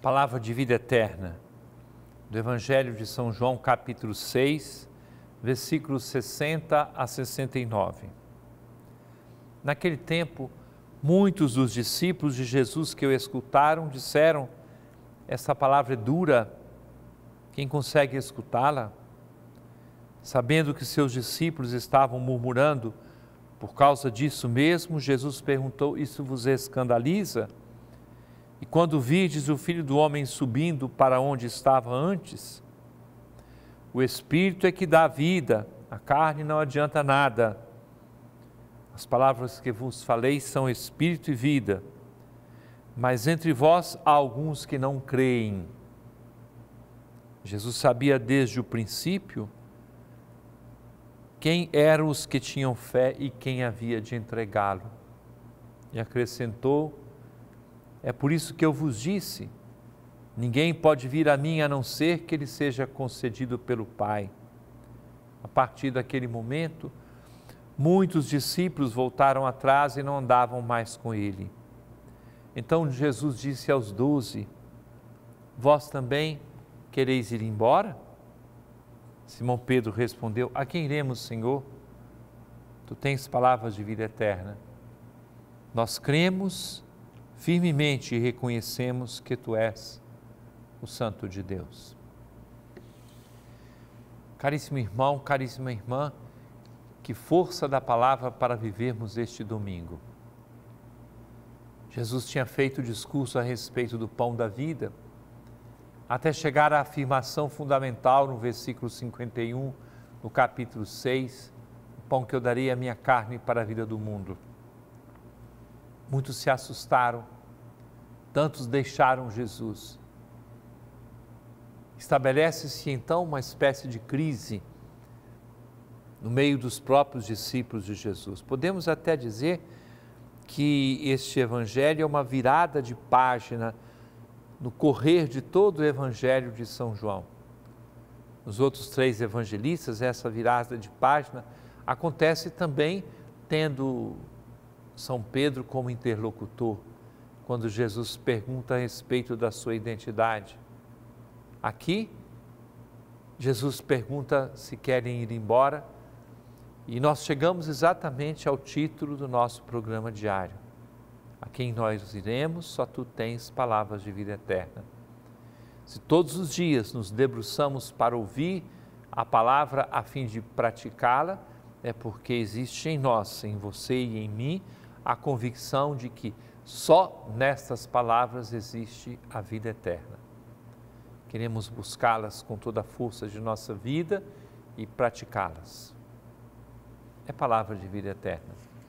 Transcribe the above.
palavra de vida eterna, do Evangelho de São João, capítulo 6, versículos 60 a 69. Naquele tempo, muitos dos discípulos de Jesus que o escutaram disseram: Essa palavra é dura, quem consegue escutá-la? Sabendo que seus discípulos estavam murmurando por causa disso mesmo, Jesus perguntou: Isso vos escandaliza? E quando virdes o filho do homem subindo para onde estava antes, o espírito é que dá vida, a carne não adianta nada. As palavras que vos falei são espírito e vida, mas entre vós há alguns que não creem. Jesus sabia desde o princípio quem eram os que tinham fé e quem havia de entregá-lo. E acrescentou é por isso que eu vos disse: ninguém pode vir a mim a não ser que ele seja concedido pelo Pai. A partir daquele momento, muitos discípulos voltaram atrás e não andavam mais com ele. Então Jesus disse aos doze: Vós também quereis ir embora? Simão Pedro respondeu: A quem iremos, Senhor? Tu tens palavras de vida eterna. Nós cremos firmemente reconhecemos que tu és o Santo de Deus. Caríssimo irmão, caríssima irmã, que força da palavra para vivermos este domingo. Jesus tinha feito o discurso a respeito do pão da vida, até chegar à afirmação fundamental no versículo 51, no capítulo 6, o pão que eu darei é a minha carne para a vida do mundo. Muitos se assustaram, tantos deixaram Jesus. Estabelece-se então uma espécie de crise no meio dos próprios discípulos de Jesus. Podemos até dizer que este evangelho é uma virada de página no correr de todo o evangelho de São João. Nos outros três evangelistas, essa virada de página acontece também tendo são Pedro como interlocutor, quando Jesus pergunta a respeito da sua identidade. Aqui, Jesus pergunta se querem ir embora, e nós chegamos exatamente ao título do nosso programa diário. A quem nós iremos, só tu tens palavras de vida eterna. Se todos os dias nos debruçamos para ouvir a palavra a fim de praticá-la, é porque existe em nós, em você e em mim, a convicção de que só nestas palavras existe a vida eterna. Queremos buscá-las com toda a força de nossa vida e praticá-las. É palavra de vida eterna.